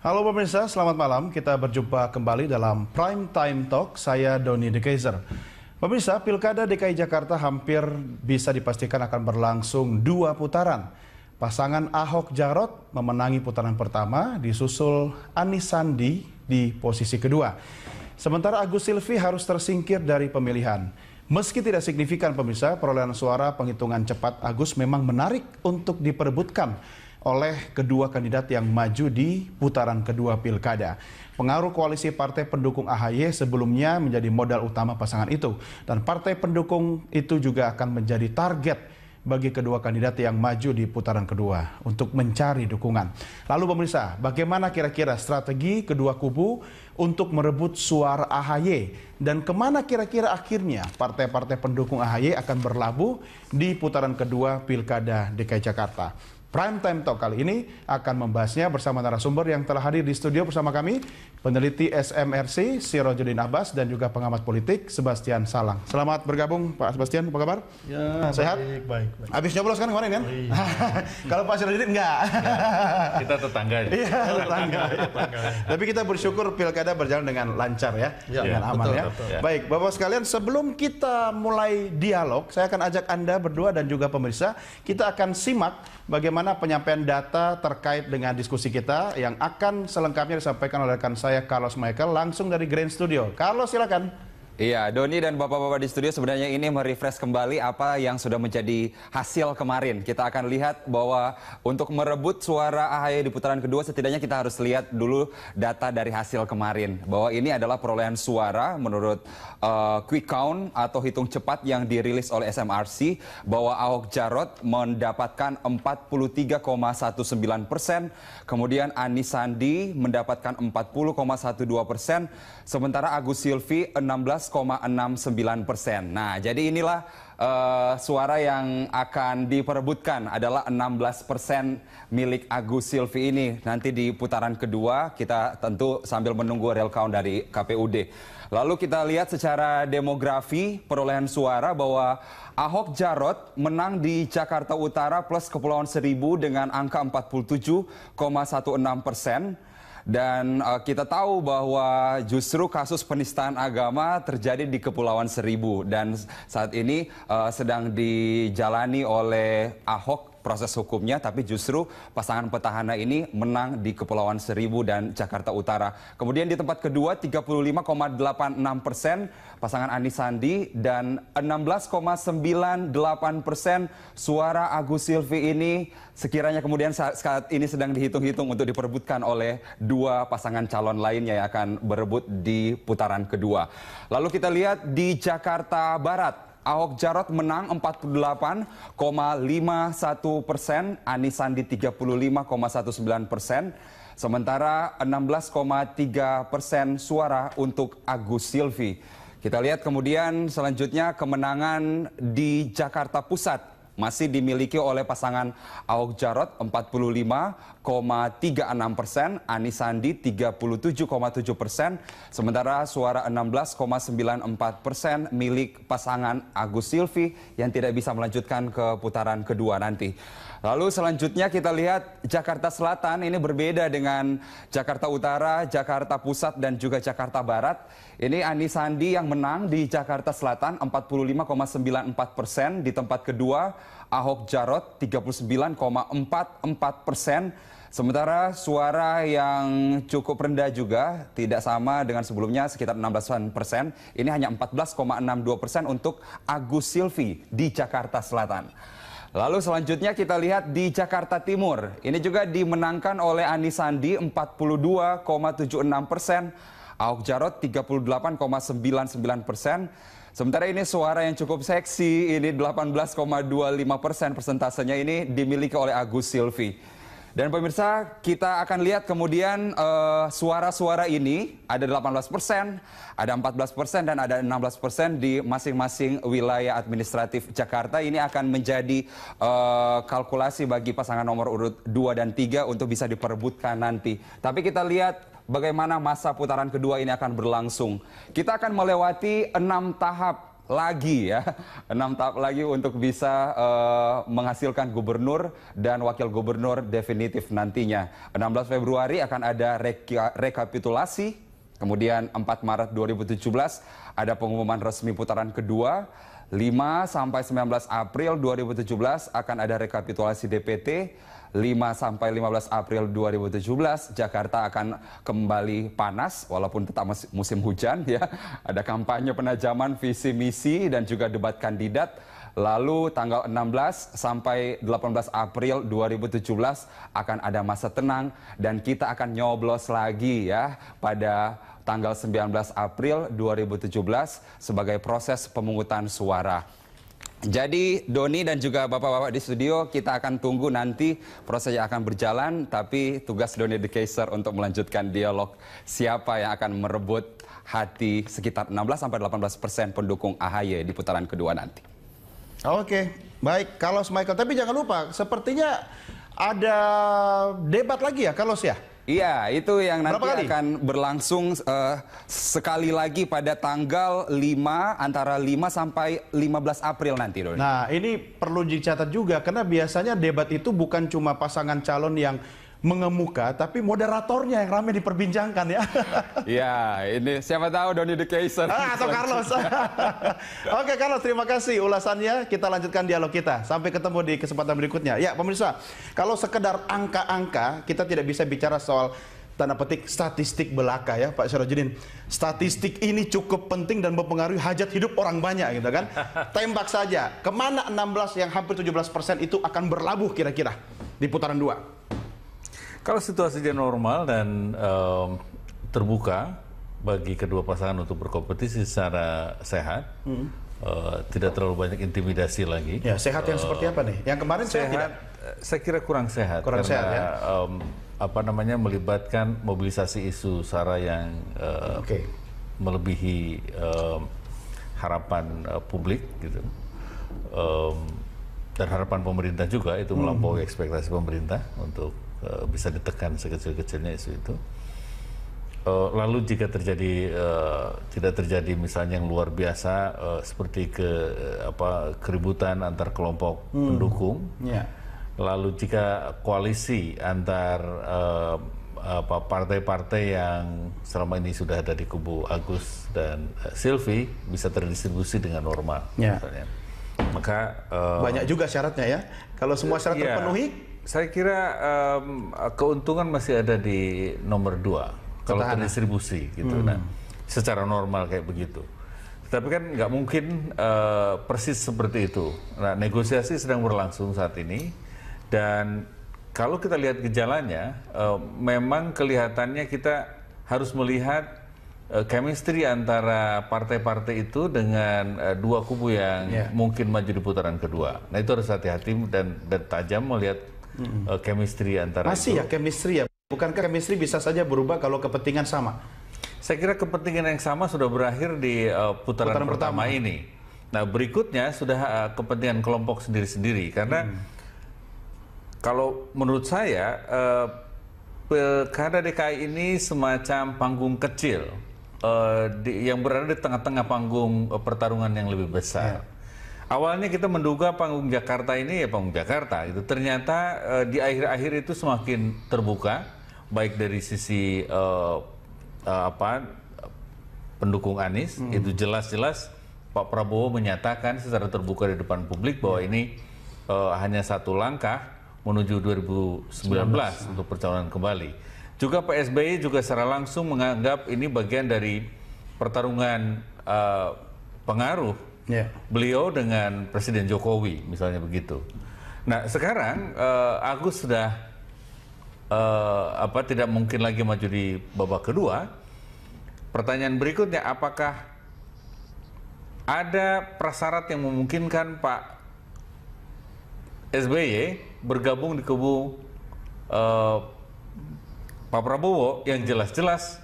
Halo pemirsa, selamat malam. Kita berjumpa kembali dalam Prime Time Talk. Saya Doni De Kaiser. Pemirsa, Pilkada DKI Jakarta hampir bisa dipastikan akan berlangsung dua putaran. Pasangan Ahok Jarot memenangi putaran pertama, disusul Anis Sandi di posisi kedua. Sementara Agus Silvi harus tersingkir dari pemilihan. Meski tidak signifikan pemirsa, perolehan suara penghitungan cepat Agus memang menarik untuk diperebutkan oleh kedua kandidat yang maju di putaran kedua pilkada. Pengaruh koalisi partai pendukung AHY sebelumnya menjadi modal utama pasangan itu, dan partai pendukung itu juga akan menjadi target bagi kedua kandidat yang maju di putaran kedua untuk mencari dukungan. Lalu pemirsa, bagaimana kira-kira strategi kedua kubu untuk merebut suara AHY dan kemana kira-kira akhirnya partai-partai pendukung AHY akan berlabuh di putaran kedua Pilkada DKI Jakarta? Prime Time Talk kali ini akan membahasnya bersama narasumber yang telah hadir di studio bersama kami, peneliti SMRC Sirojudin Abbas dan juga pengamat politik Sebastian Salang. Selamat bergabung Pak Sebastian, apa kabar? Ya, sehat? Baik, baik. baik. Habis nyoblos kan kemarin kan? Ya? Kalau Pak Sirojudin enggak. Ya, kita tetangga ya. Iya, tetangga. tetangga. Ya. Tapi kita bersyukur pilkada berjalan dengan lancar ya, ya dengan aman betul, ya. Betul. Iya. Baik, Bapak sekalian sebelum kita mulai dialog, saya akan ajak Anda berdua dan juga pemirsa kita akan simak bagaimana bagaimana penyampaian data terkait dengan diskusi kita yang akan selengkapnya disampaikan oleh rekan saya Carlos Michael langsung dari Grand Studio. Carlos silakan. Iya, Doni dan bapak-bapak di studio sebenarnya ini merefresh kembali apa yang sudah menjadi hasil kemarin. Kita akan lihat bahwa untuk merebut suara AHY di putaran kedua setidaknya kita harus lihat dulu data dari hasil kemarin. Bahwa ini adalah perolehan suara menurut uh, quick count atau hitung cepat yang dirilis oleh SMRC bahwa Ahok Jarot mendapatkan 43,19 persen, kemudian Anis Sandi mendapatkan 40,12 persen, sementara Agus Silvi 16 16,69 persen. Nah, jadi inilah uh, suara yang akan diperebutkan adalah 16 persen milik Agus Silvi ini. Nanti di putaran kedua kita tentu sambil menunggu real count dari KPUD. Lalu kita lihat secara demografi perolehan suara bahwa Ahok Jarot menang di Jakarta Utara plus Kepulauan Seribu dengan angka 47,16 persen. Dan uh, kita tahu bahwa justru kasus penistaan agama terjadi di Kepulauan Seribu dan saat ini uh, sedang dijalani oleh Ahok proses hukumnya, tapi justru pasangan petahana ini menang di Kepulauan Seribu dan Jakarta Utara. Kemudian di tempat kedua 35,86 persen pasangan Anies Sandi dan 16,98 persen suara Agus Silvi ini sekiranya kemudian saat ini sedang dihitung-hitung untuk diperebutkan oleh dua pasangan calon lainnya yang akan berebut di putaran kedua. Lalu kita lihat di Jakarta Barat Ahok Jarot menang 48,51 persen, Anies Sandi 35,19 persen, sementara 16,3 persen suara untuk Agus Silvi. Kita lihat kemudian selanjutnya kemenangan di Jakarta Pusat masih dimiliki oleh pasangan Ahok Jarot 45,36 persen, Anis Sandi 37,7 persen, sementara suara 16,94 persen milik pasangan Agus Silvi yang tidak bisa melanjutkan ke putaran kedua nanti. Lalu selanjutnya kita lihat Jakarta Selatan ini berbeda dengan Jakarta Utara, Jakarta Pusat dan juga Jakarta Barat. Ini Ani Sandi yang menang di Jakarta Selatan 45,94 persen di tempat kedua Ahok Jarot 39,44 persen. Sementara suara yang cukup rendah juga tidak sama dengan sebelumnya sekitar 16 persen. Ini hanya 14,62 persen untuk Agus Silvi di Jakarta Selatan. Lalu selanjutnya kita lihat di Jakarta Timur. Ini juga dimenangkan oleh Anies Sandi 42,76 persen, Ahok Jarot 38,99 persen. Sementara ini suara yang cukup seksi, ini 18,25 persen persentasenya ini dimiliki oleh Agus Silvi. Dan pemirsa, kita akan lihat kemudian eh, suara-suara uh, ini ada 18 persen, ada 14 persen, dan ada 16 persen di masing-masing wilayah administratif Jakarta. Ini akan menjadi uh, kalkulasi bagi pasangan nomor urut 2 dan 3 untuk bisa diperebutkan nanti. Tapi kita lihat bagaimana masa putaran kedua ini akan berlangsung. Kita akan melewati enam tahap lagi ya, enam tahap lagi untuk bisa uh, menghasilkan gubernur dan wakil gubernur definitif nantinya. 16 Februari akan ada reka rekapitulasi, kemudian 4 Maret 2017 ada pengumuman resmi putaran kedua, 5 sampai 19 April 2017 akan ada rekapitulasi DPT. 5 sampai 15 April 2017 Jakarta akan kembali panas walaupun tetap musim hujan ya. Ada kampanye penajaman visi misi dan juga debat kandidat. Lalu tanggal 16 sampai 18 April 2017 akan ada masa tenang dan kita akan nyoblos lagi ya pada tanggal 19 April 2017 sebagai proses pemungutan suara. Jadi Doni dan juga bapak-bapak di studio kita akan tunggu nanti prosesnya akan berjalan tapi tugas Doni the Kaiser untuk melanjutkan dialog siapa yang akan merebut hati sekitar 16 sampai 18 persen pendukung AHY di putaran kedua nanti. Oke, baik. Kalau Michael, tapi jangan lupa, sepertinya ada debat lagi ya, Carlos ya? Iya, itu yang nanti akan berlangsung uh, sekali lagi pada tanggal 5 antara 5 sampai 15 April nanti, Doni. Nah, ini perlu dicatat juga karena biasanya debat itu bukan cuma pasangan calon yang mengemuka, tapi moderatornya yang ramai diperbincangkan ya. Iya, ini siapa tahu Doni de Kaiser. Ah, atau Carlos. Oke Carlos, terima kasih ulasannya. Kita lanjutkan dialog kita. Sampai ketemu di kesempatan berikutnya. Ya pemirsa, kalau sekedar angka-angka, kita tidak bisa bicara soal tanda petik statistik belaka ya Pak Syarajudin. Statistik ini cukup penting dan mempengaruhi hajat hidup orang banyak gitu kan. Tembak saja, kemana 16 yang hampir 17 persen itu akan berlabuh kira-kira di putaran 2? Kalau situasinya normal dan um, terbuka bagi kedua pasangan untuk berkompetisi secara sehat, hmm. uh, tidak terlalu banyak intimidasi lagi. Ya, sehat yang uh, seperti apa nih? Yang kemarin sehat, saya tidak. Eh, saya kira kurang sehat. Kurang karena, sehat ya. Um, apa namanya melibatkan mobilisasi isu sara yang uh, eh, okay. melebihi uh, harapan uh, publik gitu. Um, dan harapan pemerintah juga itu melampaui hmm. ekspektasi pemerintah untuk Eh, bisa ditekan sekecil-kecilnya isu itu. Eh, lalu jika terjadi eh, tidak terjadi misalnya yang luar biasa seperti ke apa keributan antar kelompok hmm. pendukung, yeah. lalu jika koalisi antar partai-partai yang selama ini sudah ada di kubu Agus dan Silvi bisa terdistribusi dengan normal, yeah. maka uh, banyak juga syaratnya ya. Kalau semua syarat yeah. terpenuhi, saya kira um, keuntungan masih ada di nomor dua kalau terdistribusi gitu. Hmm. Nah, secara normal kayak begitu. Tapi kan nggak mungkin uh, persis seperti itu. Nah, negosiasi sedang berlangsung saat ini dan kalau kita lihat gejalanya, uh, memang kelihatannya kita harus melihat eh, chemistry antara partai-partai itu dengan uh, dua kubu yang yeah. mungkin maju di putaran kedua. Nah, itu harus hati-hati dan, dan tajam melihat hmm. chemistry antara Masih itu. ya chemistry ya. Bukankah chemistry bisa saja berubah kalau kepentingan sama? Saya kira kepentingan yang sama sudah berakhir di uh, putaran, putaran pertama, ini. Nah, berikutnya sudah uh, kepentingan kelompok sendiri-sendiri karena hmm. kalau menurut saya uh, karena DKI ini semacam panggung kecil uh, di, yang berada di tengah-tengah panggung uh, pertarungan yang lebih besar. Yeah. Awalnya kita menduga panggung Jakarta ini ya panggung Jakarta itu ternyata e, di akhir-akhir itu semakin terbuka baik dari sisi e, e, apa pendukung Anies hmm. itu jelas-jelas Pak Prabowo menyatakan secara terbuka di depan publik bahwa ya. ini e, hanya satu langkah menuju 2019 19. untuk percalonan kembali. Juga Pak SBY juga secara langsung menganggap ini bagian dari pertarungan e, pengaruh Yeah. Beliau dengan Presiden Jokowi misalnya begitu. Nah sekarang uh, Agus sudah uh, apa tidak mungkin lagi maju di babak kedua. Pertanyaan berikutnya apakah ada prasyarat yang memungkinkan Pak SBY bergabung di kubu uh, Pak Prabowo yang jelas-jelas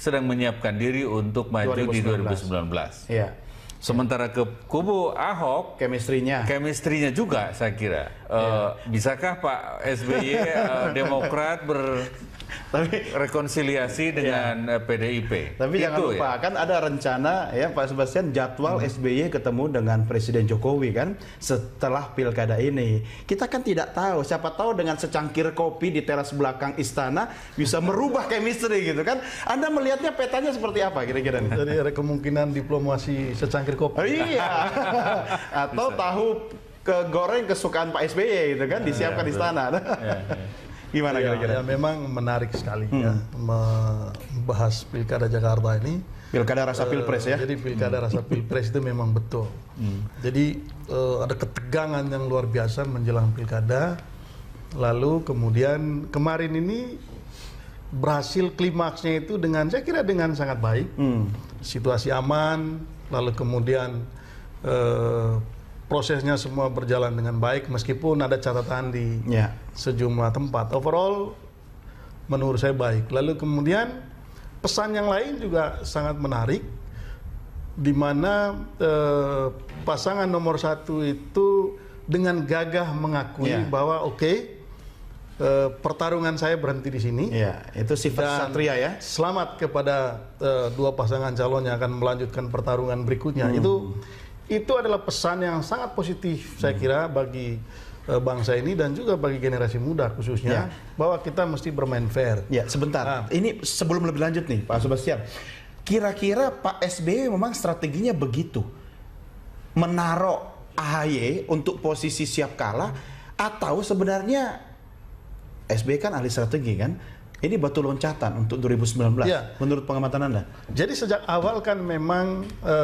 sedang menyiapkan diri untuk maju 2019. di 2019. Iya. Sementara ke kubu Ahok, kemistrinya kemistrinya juga saya kira yeah. Bisakah Pak SBY uh, eh, Demokrat ber tapi rekonsiliasi iya. dengan eh, ya. PDIP. Tapi itu jangan lupa ya? kan ada rencana ya Pak Sebastian jadwal hmm. SBY ketemu dengan Presiden Jokowi kan setelah pilkada ini. Kita kan tidak tahu siapa tahu dengan secangkir kopi di teras belakang istana bisa merubah chemistry gitu kan. Anda melihatnya petanya seperti apa kira-kira nih? Jadi ada kemungkinan diplomasi secangkir kopi. iya. Atau bisa. tahu ke goreng kesukaan Pak SBY gitu kan ya, disiapkan ya, di istana. Ya, ya. Gimana iya, kira-kira? Ya, ya, memang menarik sekali ya, hmm. ya membahas pilkada Jakarta ini. Pilkada rasa uh, pilpres ya. Jadi pilkada hmm. rasa pilpres itu memang betul. Hmm. Jadi uh, ada ketegangan yang luar biasa menjelang pilkada. Lalu kemudian kemarin ini berhasil klimaksnya itu dengan saya kira dengan sangat baik. Hmm. Situasi aman, lalu kemudian eh, prosesnya semua berjalan dengan baik meskipun ada catatan di ya. sejumlah tempat. Overall menurut saya baik. Lalu kemudian pesan yang lain juga sangat menarik di mana eh, pasangan nomor satu itu dengan gagah mengakui ya. bahwa oke okay, eh, pertarungan saya berhenti di sini. Ya, itu sifat dan satria ya. Selamat kepada eh, dua pasangan calon yang akan melanjutkan pertarungan berikutnya. Hmm. Itu itu adalah pesan yang sangat positif hmm. saya kira bagi uh, bangsa ini dan juga bagi generasi muda khususnya ya. bahwa kita mesti bermain fair. Ya, sebentar. Nah. Ini sebelum lebih lanjut nih, Pak Sebastian. Kira-kira Pak SBY memang strateginya begitu. Menaruh AHY untuk posisi siap kalah atau sebenarnya SBY kan ahli strategi kan? Ini batu loncatan untuk 2019 ya. menurut pengamatan Anda. Jadi sejak awal kan memang e,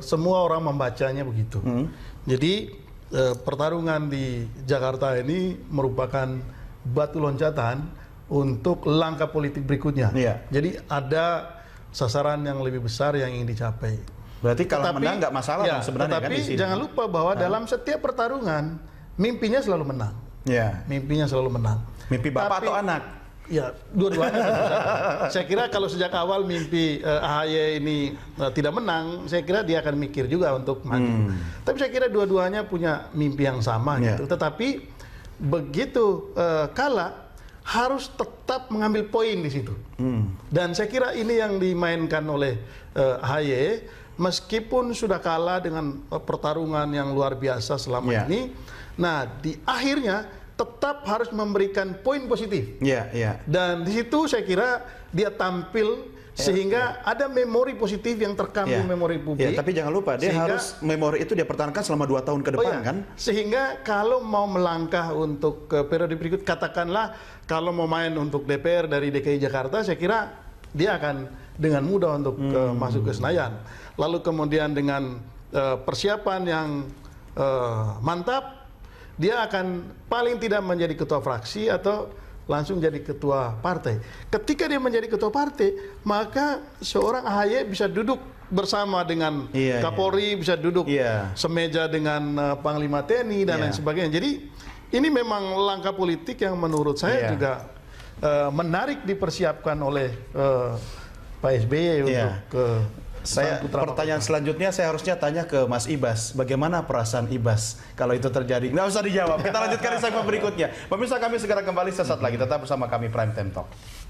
semua orang membacanya begitu. Hmm. Jadi e, pertarungan di Jakarta ini merupakan batu loncatan untuk langkah politik berikutnya. Ya. Jadi ada sasaran yang lebih besar yang ingin dicapai. Berarti kalau tetapi, menang nggak masalah ya, sebenarnya tetapi kan di sini. jangan lupa bahwa nah. dalam setiap pertarungan mimpinya selalu menang. Ya. Mimpinya selalu menang. Mimpi bapak tapi, atau anak? Ya, dua-duanya. saya kira kalau sejak awal mimpi uh, eh, AHY ini uh, tidak menang, saya kira dia akan mikir juga untuk maju. Hmm. Tapi saya kira dua-duanya punya mimpi yang sama yeah. gitu. Tetapi begitu uh, kalah harus tetap mengambil poin di situ. Hmm. Dan saya kira ini yang dimainkan oleh uh, AHY meskipun sudah kalah dengan pertarungan yang luar biasa selama yeah. ini. Nah, di akhirnya tetap harus memberikan poin positif. Iya, yeah, iya. Yeah. Dan di situ saya kira dia tampil ya, sehingga ya. ada memori positif yang terkandung ya. memori ya, publik. Ya, tapi jangan lupa dia sehingga, harus memori itu dia pertahankan selama dua tahun ke oh, depan oh ya. kan. Sehingga kalau mau melangkah untuk ke periode berikut katakanlah kalau mau main untuk DPR dari DKI Jakarta saya kira dia akan dengan mudah untuk hmm. ke, masuk ke Senayan. Lalu kemudian dengan uh, persiapan yang uh, mantap dia akan paling tidak menjadi ketua fraksi atau langsung jadi ketua partai. Ketika dia menjadi ketua partai, maka seorang AHY bisa duduk bersama dengan iya, iya. Kapolri, iya. bisa duduk iya. semeja dengan uh, Panglima TNI dan iya. lain sebagainya. Jadi ini memang langkah politik yang menurut saya iya. juga uh, menarik dipersiapkan oleh uh, Pak SBY iya. untuk ke saya putra pertanyaan putra. selanjutnya saya harusnya tanya ke Mas Ibas, bagaimana perasaan Ibas kalau itu terjadi? Nggak usah dijawab. Kita lanjutkan di segmen berikutnya. Pemirsa kami segera kembali sesaat lagi tetap bersama kami Prime Time Talk.